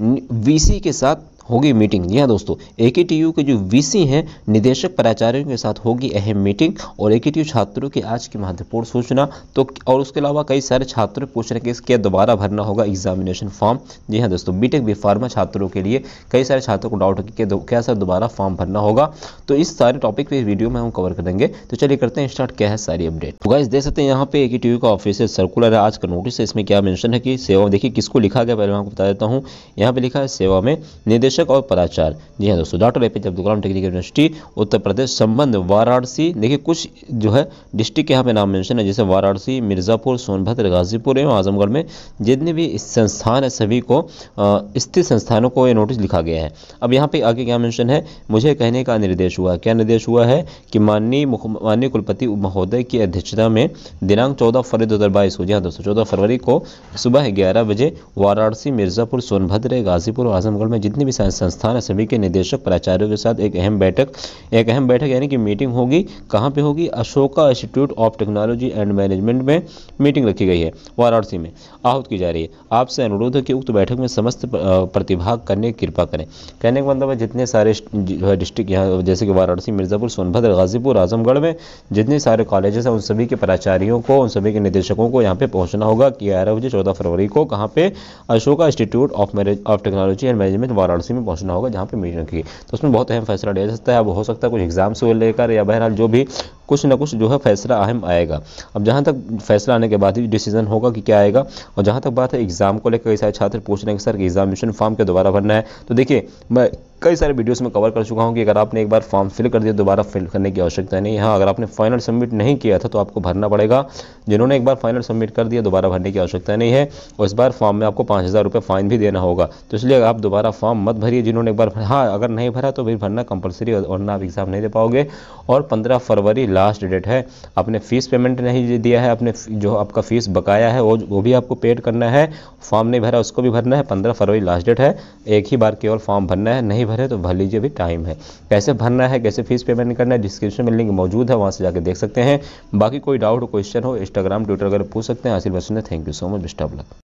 VC के साथ होगी मीटिंग जी हाँ दोस्तों ए के जो वीसी हैं निदेशक प्राचार्यों के साथ होगी अहम मीटिंग और ए के छात्रों की आज की महत्वपूर्ण सूचना तो और उसके अलावा कई सारे छात्र पूछ रहे हैं कि इसके दोबारा भरना होगा एग्जामिनेशन फॉर्म जी हाँ दोस्तों टेक बी फार्मा छात्रों के लिए कई सारे छात्रों को डाउट है कि क्या सर दोबारा फॉर्म भरना होगा तो इस सारे टॉपिक पर वीडियो में हम कवर करेंगे तो चलिए करते हैं स्टार्ट क्या है सारी अपडेट होगा इस देख सकते हैं यहाँ पे ए का ऑफिशियल सर्कुलर है आज का नोटिस है इसमें क्या मैंशन है कि सेवा देखिए किसको लिखा गया पहले मैं आपको बता देता हूँ यहाँ पे लिखा है सेवा में निदेश निदेशक और पदाचार जी हाँ दोस्तों doctor A P J Abdul Kalam technical university Uttar Pradesh संबंध वाराणसी देखिए कुछ जो है डिस्ट्रिक्ट के यहाँ पे नाम मेंशन है जैसे वाराणसी मिर्ज़ापुर सोनभद्र गाजीपुर एवं आजमगढ़ में जितने भी संस्थान है सभी को स्थित संस्थानों को ये नोटिस लिखा गया है अब यहाँ पे आगे क्या मैंशन है मुझे कहने का निर्देश हुआ क्या निर्देश हुआ है कि माननीय माननीय कुलपति महोदय की अध्यक्षता में दिनांक चौदह फरवरी दो हज़ार को जी हाँ दोस्तों चौदह फरवरी को सुबह ग्यारह बजे वाराणसी मिर्ज़ापुर सोनभद्र गाजीपुर और आजमगढ़ में जितने भी संस्थान सभी के निदेशक प्राचार्यों के साथ एक अहम बैठक एक अहम बैठक यानी कि मीटिंग होगी कहाँ पे होगी Ashoka institute of technology and management में मीटिंग रखी गई है वाराणसी में आहूत की जा रही है आपसे अनुरोध है कि उक्त बैठक में समस्त प्रतिभाग करने की कृपा करें कहने का मतलब है जितने सारे डिस्ट्रिक्ट यहाँ जैसे कि वाराणसी मिर्ज़ापुर सोनभद्र गाजीपुर आजमगढ़ में जितने सारे कॉलेजेस हैं उन सभी के प्राचार्यों को उन सभी के निदेशकों को यहाँ पे पहुँचना होगा ग्यारह बजे चौदह फरवरी को कहाँ पे Ashoka institute of manage of technology and management Varanasi university में पहुंचना होगा जहां पर मीटिंग रखी तो उसमें बहुत अहम फैसला लिया जा सकता है अब हो सकता है कुछ एग्ज़ाम से लेकर या बहरहाल जो भी कुछ ना कुछ जो है फैसला अहम आएगा अब जहाँ तक फैसला आने के बाद ही डिसीजन होगा कि क्या आएगा और जहाँ तक बात है एग्ज़ाम को लेकर कई सारे छात्र पूछ रहे हैं कि सर एग्जामिनेशन फॉर्म के दोबारा भरना है तो देखिए मैं कई सारे वीडियोस में कवर कर चुका हूँ कि अगर आपने एक बार फॉर्म फिल कर दिया दोबारा फिल करने की आवश्यकता नहीं है हाँ, अगर आपने फाइनल सबमिट नहीं किया था तो आपको भरना पड़ेगा जिन्होंने एक बार फाइनल सबमिट कर दिया दोबारा भरने की आवश्यकता नहीं है और इस बार फॉर्म में आपको पाँच हज़ार फाइन भी देना होगा तो इसलिए आप दोबारा फॉर्म मत भरिए जिन्होंने एक बार हाँ अगर नहीं भरा तो फिर भरना कंपलसरी और ना आप एग्ज़ाम नहीं दे पाओगे और पंद्रह फरवरी लास्ट डेट है आपने फ़ीस पेमेंट नहीं दिया है आपने जो आपका फ़ीस बकाया है वो वो भी आपको पेड करना है फॉर्म नहीं भरा उसको भी भरना है पंद्रह फरवरी लास्ट डेट है एक ही बार केवल फॉर्म भरना है नहीं भरें तो भर लीजिए अभी टाइम है कैसे भरना है कैसे फीस पेमेंट करना है डिस्क्रिप्शन में लिंक मौजूद है वहाँ से जाकर देख सकते हैं बाकी कोई डाउट हो क्वेश्चन हो इंस्टाग्राम ट्विटर अगर पूछ सकते हैं आसिर Bachchan thank you so much best luck